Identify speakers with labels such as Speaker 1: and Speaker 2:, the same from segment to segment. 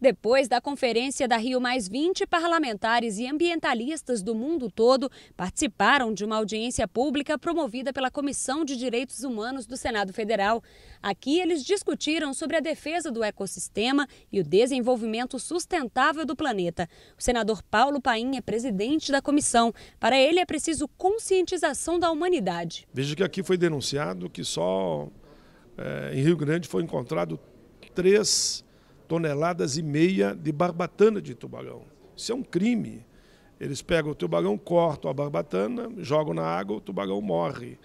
Speaker 1: Depois da conferência da Rio Mais 20, parlamentares e ambientalistas do mundo todo participaram de uma audiência pública promovida pela Comissão de Direitos Humanos do Senado Federal. Aqui eles discutiram sobre a defesa do ecossistema e o desenvolvimento sustentável do planeta. O senador Paulo Paim é presidente da comissão. Para ele é preciso conscientização da humanidade.
Speaker 2: Veja que aqui foi denunciado que só é, em Rio Grande foi encontrado três toneladas e meia de barbatana de tubarão. Isso é um crime. Eles pegam o tubarão, cortam a barbatana, jogam na água, o tubarão morre.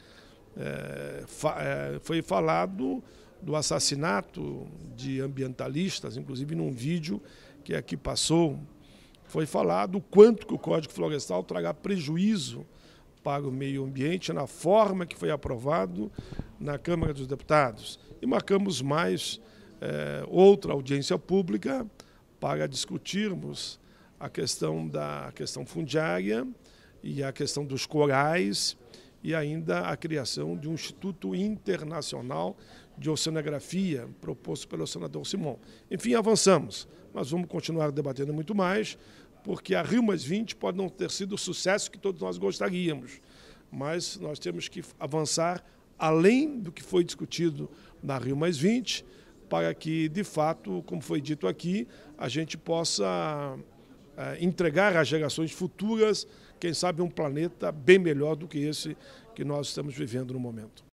Speaker 2: É, fa é, foi falado do assassinato de ambientalistas, inclusive num vídeo que aqui passou, foi falado o quanto que o Código Florestal traga prejuízo para o meio ambiente na forma que foi aprovado na Câmara dos Deputados. E marcamos mais é, outra audiência pública para discutirmos a questão da a questão fundiária e a questão dos corais e ainda a criação de um Instituto Internacional de Oceanografia, proposto pelo senador Simão. Enfim, avançamos, mas vamos continuar debatendo muito mais, porque a Rio pode não ter sido o sucesso que todos nós gostaríamos, mas nós temos que avançar além do que foi discutido na Rio para que, de fato, como foi dito aqui, a gente possa eh, entregar às gerações futuras, quem sabe, um planeta bem melhor do que esse que nós estamos vivendo no momento.